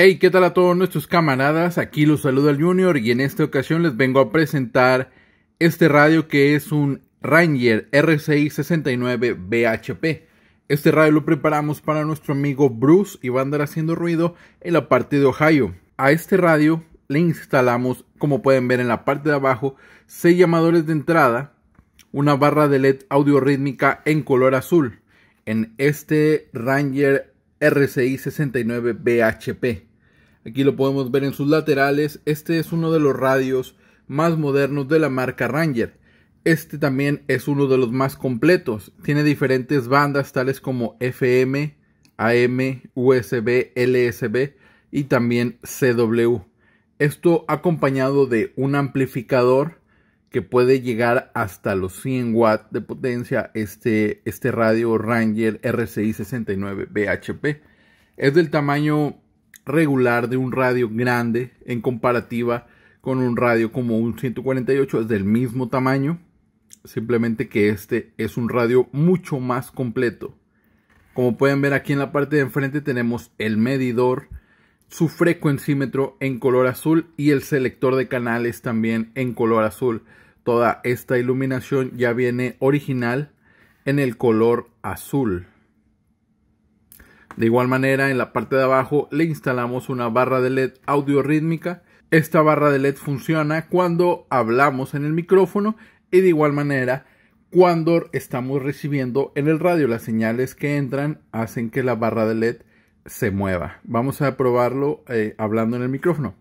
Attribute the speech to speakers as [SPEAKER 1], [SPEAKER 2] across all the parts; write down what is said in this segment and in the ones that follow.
[SPEAKER 1] Hey, ¿qué tal a todos nuestros camaradas? Aquí los saluda el Junior y en esta ocasión les vengo a presentar este radio que es un Ranger rci 69 bhp Este radio lo preparamos para nuestro amigo Bruce y va a andar haciendo ruido en la parte de Ohio. A este radio le instalamos, como pueden ver en la parte de abajo, seis llamadores de entrada, una barra de LED audio rítmica en color azul en este Ranger RCI 69BHP. Aquí lo podemos ver en sus laterales. Este es uno de los radios más modernos de la marca Ranger. Este también es uno de los más completos. Tiene diferentes bandas tales como FM, AM, USB, LSB y también CW. Esto acompañado de un amplificador que puede llegar hasta los 100 watts de potencia este, este radio Ranger RCI 69 BHP. Es del tamaño regular de un radio grande en comparativa con un radio como un 148 es del mismo tamaño simplemente que este es un radio mucho más completo como pueden ver aquí en la parte de enfrente tenemos el medidor su frecuencímetro en color azul y el selector de canales también en color azul toda esta iluminación ya viene original en el color azul de igual manera, en la parte de abajo le instalamos una barra de LED audio rítmica. Esta barra de LED funciona cuando hablamos en el micrófono y de igual manera cuando estamos recibiendo en el radio. Las señales que entran hacen que la barra de LED se mueva. Vamos a probarlo eh, hablando en el micrófono.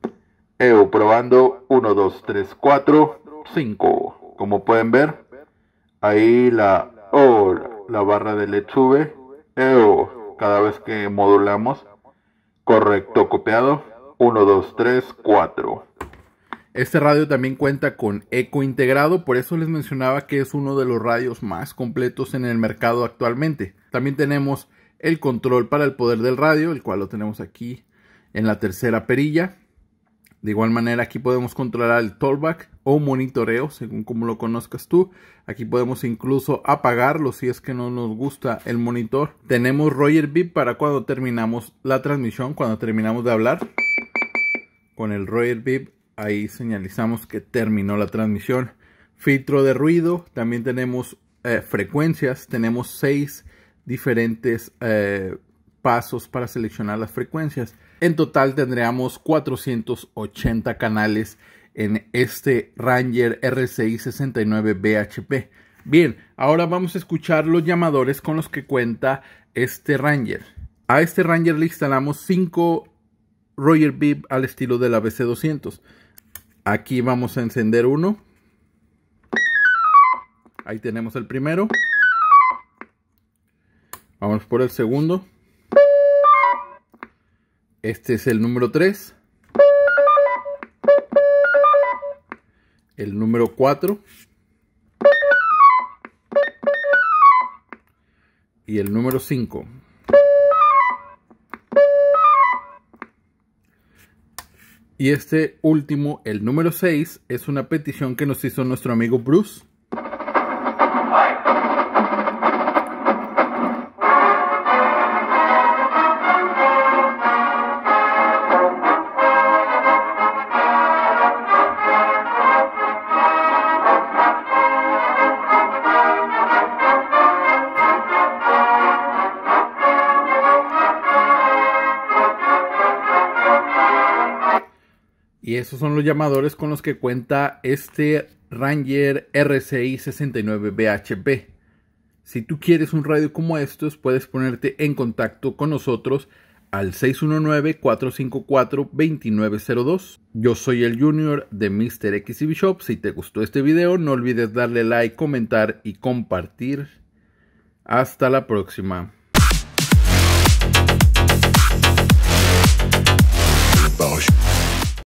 [SPEAKER 1] EO probando 1, 2, 3, 4, 5. Como pueden ver, ahí la, oh, la barra de LED sube cada vez que modulamos. Correcto, copiado. 1, 2, 3, 4. Este radio también cuenta con eco integrado, por eso les mencionaba que es uno de los radios más completos en el mercado actualmente. También tenemos el control para el poder del radio, el cual lo tenemos aquí en la tercera perilla. De igual manera, aquí podemos controlar el tollback o monitoreo, según como lo conozcas tú. Aquí podemos incluso apagarlo si es que no nos gusta el monitor. Tenemos Roger Beep para cuando terminamos la transmisión, cuando terminamos de hablar. Con el Roger Beep ahí señalizamos que terminó la transmisión. Filtro de ruido, también tenemos eh, frecuencias, tenemos seis diferentes eh, pasos para seleccionar las frecuencias. En total tendríamos 480 canales en este Ranger RCI 69 BHP. Bien, ahora vamos a escuchar los llamadores con los que cuenta este Ranger. A este Ranger le instalamos 5 Roger Beep al estilo de la bc 200 Aquí vamos a encender uno. Ahí tenemos el primero. Vamos por el segundo. Este es el número 3. El número 4. Y el número 5. Y este último, el número 6, es una petición que nos hizo nuestro amigo Bruce. Y esos son los llamadores con los que cuenta este Ranger RCI 69 bhp Si tú quieres un radio como estos, puedes ponerte en contacto con nosotros al 619-454-2902. Yo soy el Junior de Mr. XCB Shop. Si te gustó este video, no olvides darle like, comentar y compartir. Hasta la próxima.